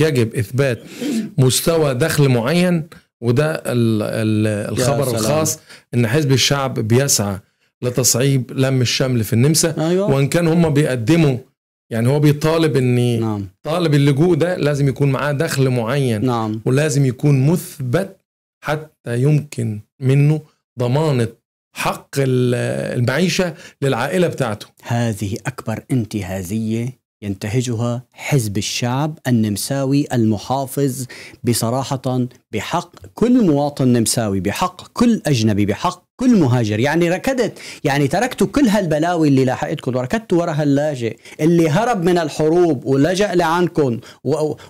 يجب اثبات مستوى دخل معين وده الخبر الخاص ان حزب الشعب بيسعى لتصعيب لم الشمل في النمسا أيوة. وان كان هم بيقدموا يعني هو بيطالب ان نعم. طالب اللجوء ده لازم يكون معاه دخل معين نعم. ولازم يكون مثبت حتى يمكن منه ضمانه حق المعيشه للعائله بتاعته هذه اكبر انتهازيه ينتهجها حزب الشعب النمساوي المحافظ بصراحة بحق كل مواطن نمساوي بحق كل أجنبي بحق كل مهاجر يعني ركدت يعني تركت كل هالبلاوي اللي لاحقتكم وركدتوا ورا هاللاجئ اللي هرب من الحروب ولجأ لعنكم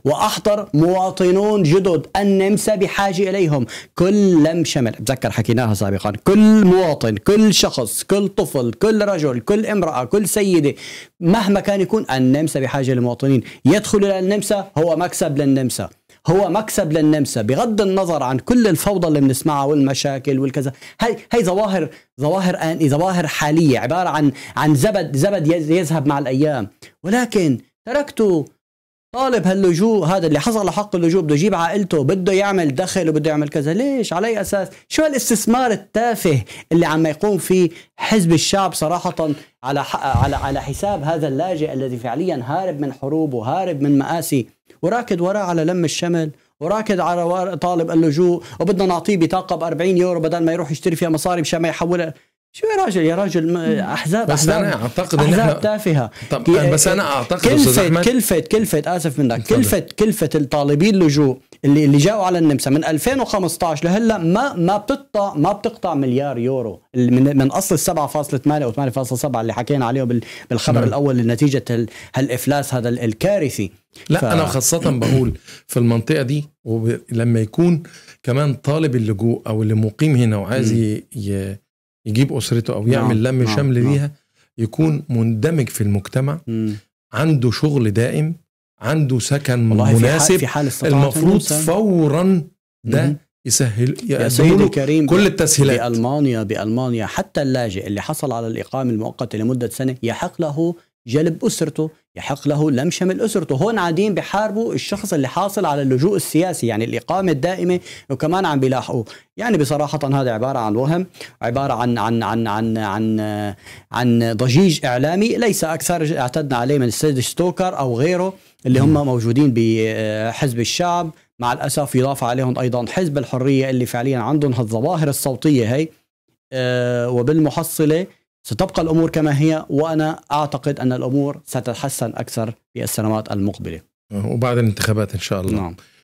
وأحضر مواطنون جدد النمسا بحاجة إليهم كل لم شمل بتذكر حكيناها سابقا كل مواطن كل شخص كل طفل كل رجل كل امرأة كل سيدة مهما كان يكون النمسا بحاجة للمواطنين يدخل إلى النمسا هو مكسب للنمسا هو مكسب للنمسا بغض النظر عن كل الفوضى اللي بنسمعها والمشاكل والكذا هي هي ظواهر ظواهر آن ظواهر حاليه عباره عن عن زبد زبد يذهب مع الايام ولكن تركتوا طالب هاللجوء هذا اللي حصل له حق اللجوء بده يجيب عائلته بده يعمل دخل وبده يعمل كذا ليش على اي اساس شو هالاستثمار التافه اللي عم يقوم فيه حزب الشعب صراحه على على على حساب هذا اللاجئ الذي فعليا هارب من حروب وهارب من مآسي وراكد وراه على لم الشمل وراكد على طالب اللجوء وبدنا نعطيه بطاقه ب 40 يورو بدل ما يروح يشتري فيها مصاري مشان ما يحولها شو يا راجل يا راجل احزاب بس احزاب انا اعتقد احزاب إن تافهه طب يعني بس انا اعتقد كلفه كلفه كلفه اسف منك كلفه كلفه الطالبين اللجوء اللي اللي جاوا على النمسا من 2015 لهلا ما ما بتقطع ما بتقطع مليار يورو من من اصل 7.8 او 8.7 اللي حكينا عليهم بالخبر مم. نعم. الاول لنتيجه هالافلاس هذا الكارثي لا ف... انا خاصه بقول في المنطقه دي ولما يكون كمان طالب اللجوء او اللي مقيم هنا وعايز ي... يجيب اسرته او يعمل نعم. لم نعم، شمل نعم. ليها يكون مندمج في المجتمع مم. عنده شغل دائم عنده سكن مناسب في حال المفروض فورا ده مم. يسهل يا سيدي كريم كل التسهيلات بألمانيا بألمانيا حتى اللاجئ اللي حصل على الإقامة المؤقتة لمدة سنة يحق له جلب أسرته يحق له لم شمل أسرته هون قاعدين بحاربوا الشخص اللي حاصل على اللجوء السياسي يعني الإقامة الدائمة وكمان عم بيلاحقوه يعني بصراحة هذا عبارة عن وهم عبارة عن عن عن عن عن, عن ضجيج إعلامي ليس أكثر اعتدنا عليه من السيد ستوكر أو غيره اللي هم موجودين بحزب الشعب مع الأسف يضاف عليهم أيضا حزب الحرية اللي فعليا عندهم هالظواهر الصوتية هي آه، وبالمحصلة ستبقى الامور كما هي وانا اعتقد ان الامور ستتحسن اكثر في السنوات المقبله وبعد الانتخابات ان شاء الله نعم